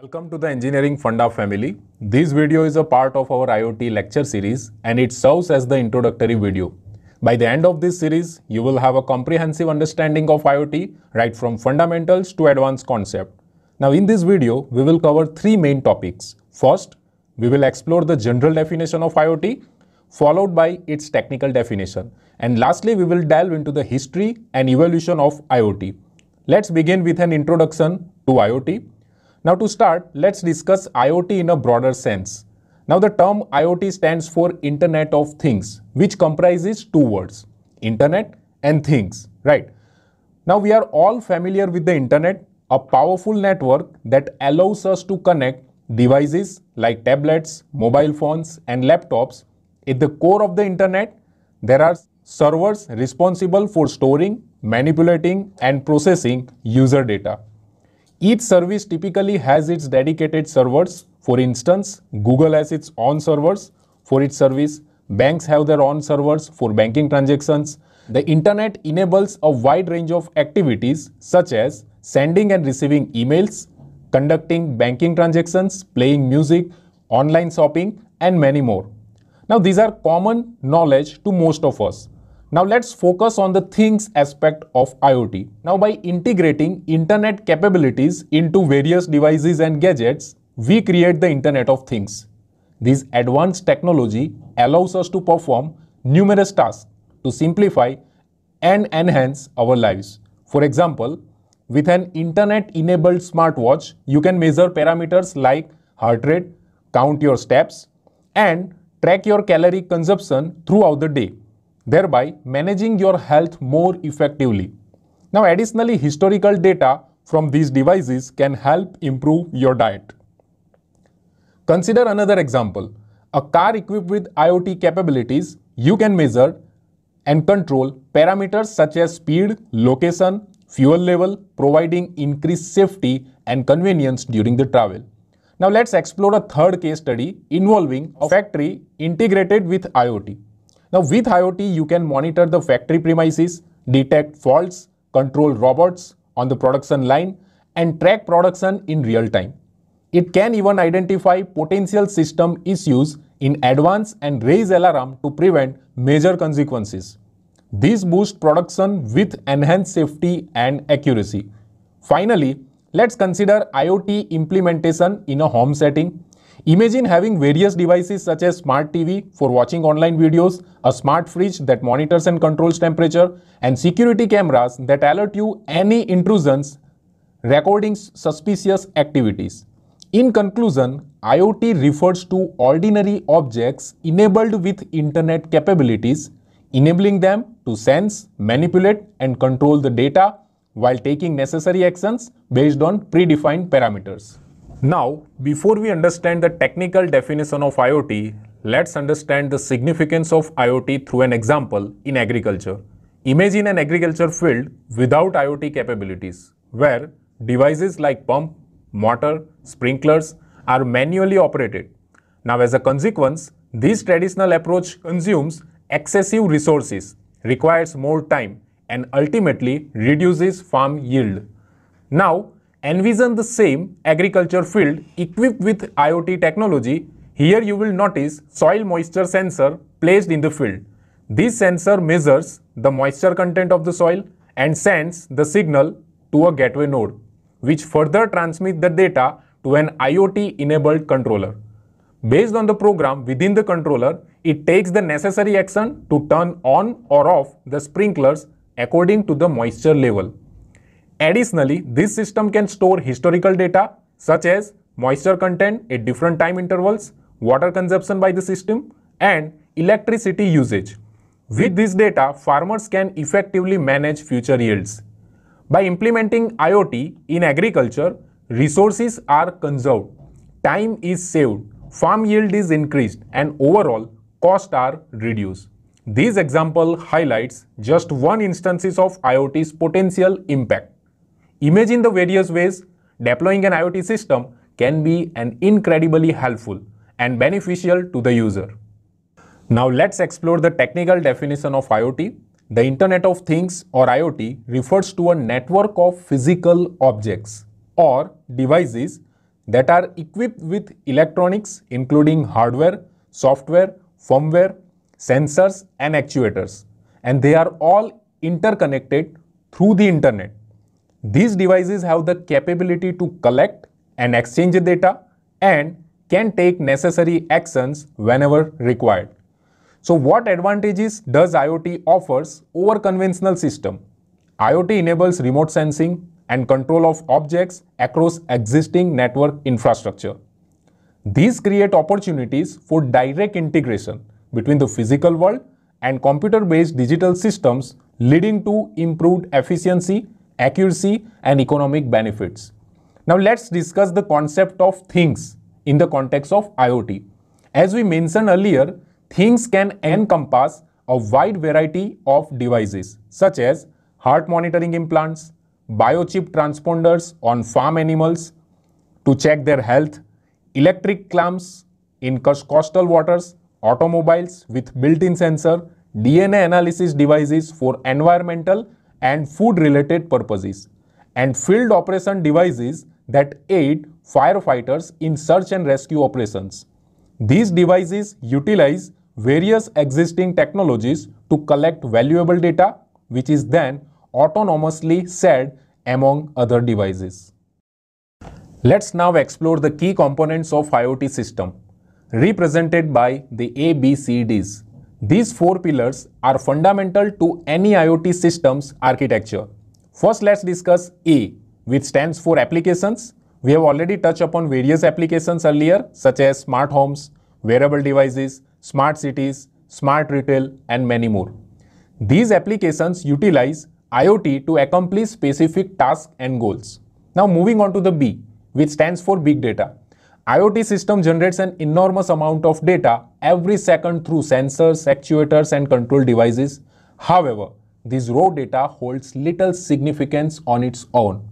Welcome to the Engineering Funda family. This video is a part of our IoT lecture series and it serves as the introductory video. By the end of this series, you will have a comprehensive understanding of IoT right from fundamentals to advanced concept. Now in this video, we will cover three main topics. First, we will explore the general definition of IoT, followed by its technical definition. And lastly, we will delve into the history and evolution of IoT. Let's begin with an introduction to IoT. Now to start, let's discuss IoT in a broader sense. Now the term IoT stands for Internet of Things, which comprises two words, Internet and Things, right? Now we are all familiar with the Internet, a powerful network that allows us to connect devices like tablets, mobile phones and laptops. At the core of the Internet, there are servers responsible for storing, manipulating and processing user data. Each service typically has its dedicated servers. For instance, Google has its own servers for its service. Banks have their own servers for banking transactions. The internet enables a wide range of activities such as sending and receiving emails, conducting banking transactions, playing music, online shopping and many more. Now these are common knowledge to most of us. Now let's focus on the things aspect of IoT. Now by integrating internet capabilities into various devices and gadgets, we create the internet of things. This advanced technology allows us to perform numerous tasks to simplify and enhance our lives. For example, with an internet-enabled smartwatch, you can measure parameters like heart rate, count your steps, and track your calorie consumption throughout the day thereby managing your health more effectively. Now additionally, historical data from these devices can help improve your diet. Consider another example. A car equipped with IoT capabilities, you can measure and control parameters such as speed, location, fuel level, providing increased safety and convenience during the travel. Now let's explore a third case study involving a factory integrated with IoT. Now with IoT, you can monitor the factory premises, detect faults, control robots on the production line, and track production in real time. It can even identify potential system issues in advance and raise alarm to prevent major consequences. This boosts production with enhanced safety and accuracy. Finally, let's consider IoT implementation in a home setting. Imagine having various devices such as smart TV for watching online videos, a smart fridge that monitors and controls temperature, and security cameras that alert you any intrusions, recording suspicious activities. In conclusion, IoT refers to ordinary objects enabled with internet capabilities, enabling them to sense, manipulate, and control the data while taking necessary actions based on predefined parameters. Now, before we understand the technical definition of IoT, let's understand the significance of IoT through an example in agriculture. Imagine an agriculture field without IoT capabilities, where devices like pump, motor, sprinklers are manually operated. Now, as a consequence, this traditional approach consumes excessive resources, requires more time, and ultimately reduces farm yield. Now, envision the same agriculture field equipped with IoT technology, here you will notice soil moisture sensor placed in the field. This sensor measures the moisture content of the soil and sends the signal to a gateway node, which further transmits the data to an IoT-enabled controller. Based on the program within the controller, it takes the necessary action to turn on or off the sprinklers according to the moisture level. Additionally, this system can store historical data such as moisture content at different time intervals, water consumption by the system, and electricity usage. With this data, farmers can effectively manage future yields. By implementing IoT in agriculture, resources are conserved, time is saved, farm yield is increased, and overall costs are reduced. This example highlights just one instances of IoT's potential impact. Imagine the various ways deploying an IoT system can be an incredibly helpful and beneficial to the user. Now let's explore the technical definition of IoT. The Internet of Things or IoT refers to a network of physical objects or devices that are equipped with electronics including hardware, software, firmware, sensors and actuators and they are all interconnected through the internet. These devices have the capability to collect and exchange data and can take necessary actions whenever required. So what advantages does IoT offers over conventional system? IoT enables remote sensing and control of objects across existing network infrastructure. These create opportunities for direct integration between the physical world and computer-based digital systems leading to improved efficiency accuracy, and economic benefits. Now let's discuss the concept of things in the context of IoT. As we mentioned earlier, things can encompass a wide variety of devices such as heart monitoring implants, biochip transponders on farm animals to check their health, electric clamps in coastal waters, automobiles with built-in sensor, DNA analysis devices for environmental and food related purposes and field operation devices that aid firefighters in search and rescue operations. These devices utilize various existing technologies to collect valuable data which is then autonomously shared among other devices. Let's now explore the key components of IoT system represented by the ABCDs. These four pillars are fundamental to any IoT systems architecture. First, let's discuss A, which stands for applications. We have already touched upon various applications earlier, such as smart homes, wearable devices, smart cities, smart retail, and many more. These applications utilize IoT to accomplish specific tasks and goals. Now moving on to the B, which stands for big data. IoT system generates an enormous amount of data every second through sensors, actuators and control devices. However, this raw data holds little significance on its own.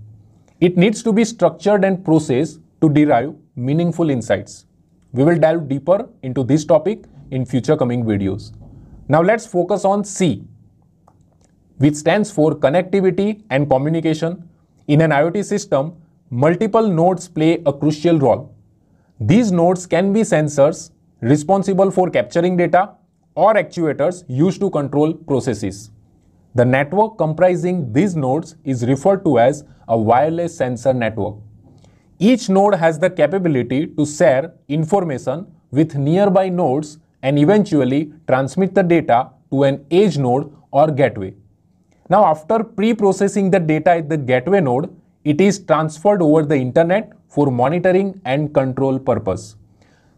It needs to be structured and processed to derive meaningful insights. We will delve deeper into this topic in future coming videos. Now let's focus on C, which stands for connectivity and communication. In an IoT system, multiple nodes play a crucial role these nodes can be sensors responsible for capturing data or actuators used to control processes. The network comprising these nodes is referred to as a wireless sensor network. Each node has the capability to share information with nearby nodes and eventually transmit the data to an edge node or gateway. Now after pre-processing the data at the gateway node, it is transferred over the internet for monitoring and control purpose.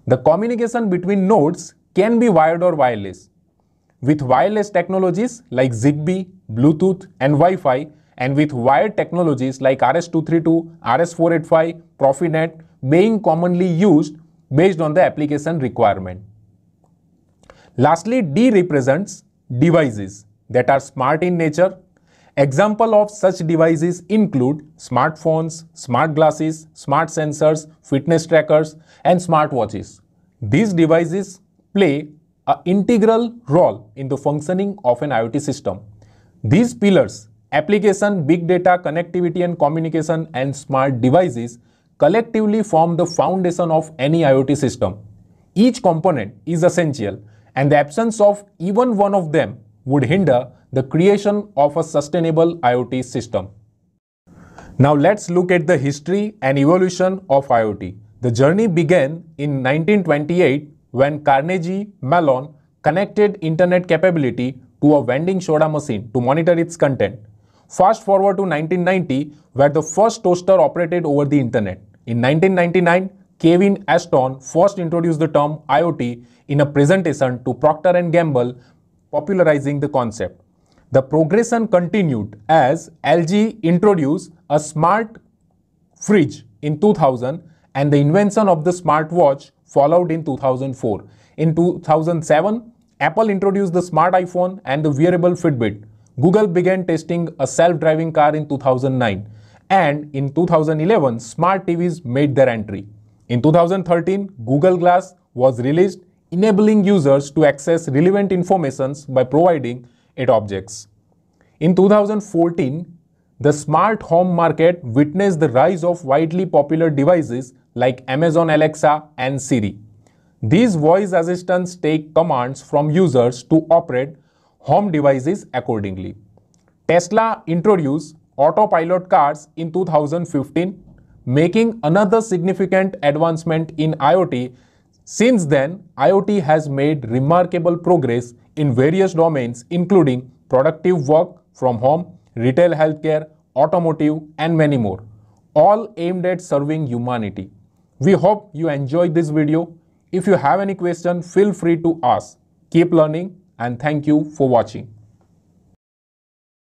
The communication between nodes can be wired or wireless. With wireless technologies like ZigBee, Bluetooth and Wi-Fi and with wired technologies like RS-232, RS-485, Profinet being commonly used based on the application requirement. Lastly, D represents devices that are smart in nature Example of such devices include smartphones, smart glasses, smart sensors, fitness trackers and smartwatches. These devices play an integral role in the functioning of an IoT system. These pillars, application, big data, connectivity and communication and smart devices collectively form the foundation of any IoT system. Each component is essential and the absence of even one of them would hinder the creation of a sustainable IoT system. Now let's look at the history and evolution of IoT. The journey began in 1928 when Carnegie Mellon connected internet capability to a vending soda machine to monitor its content. Fast forward to 1990 where the first toaster operated over the internet. In 1999, Kevin Ashton first introduced the term IoT in a presentation to Procter & Gamble popularizing the concept. The progression continued as LG introduced a smart fridge in 2000 and the invention of the smartwatch followed in 2004. In 2007, Apple introduced the smart iPhone and the wearable Fitbit. Google began testing a self-driving car in 2009 and in 2011 smart TVs made their entry. In 2013, Google Glass was released enabling users to access relevant informations by providing it objects. In 2014, the smart home market witnessed the rise of widely popular devices like Amazon Alexa and Siri. These voice assistants take commands from users to operate home devices accordingly. Tesla introduced autopilot cars in 2015, making another significant advancement in IoT since then, IoT has made remarkable progress in various domains including productive work from home, retail healthcare, automotive and many more, all aimed at serving humanity. We hope you enjoyed this video. If you have any question, feel free to ask. Keep learning and thank you for watching.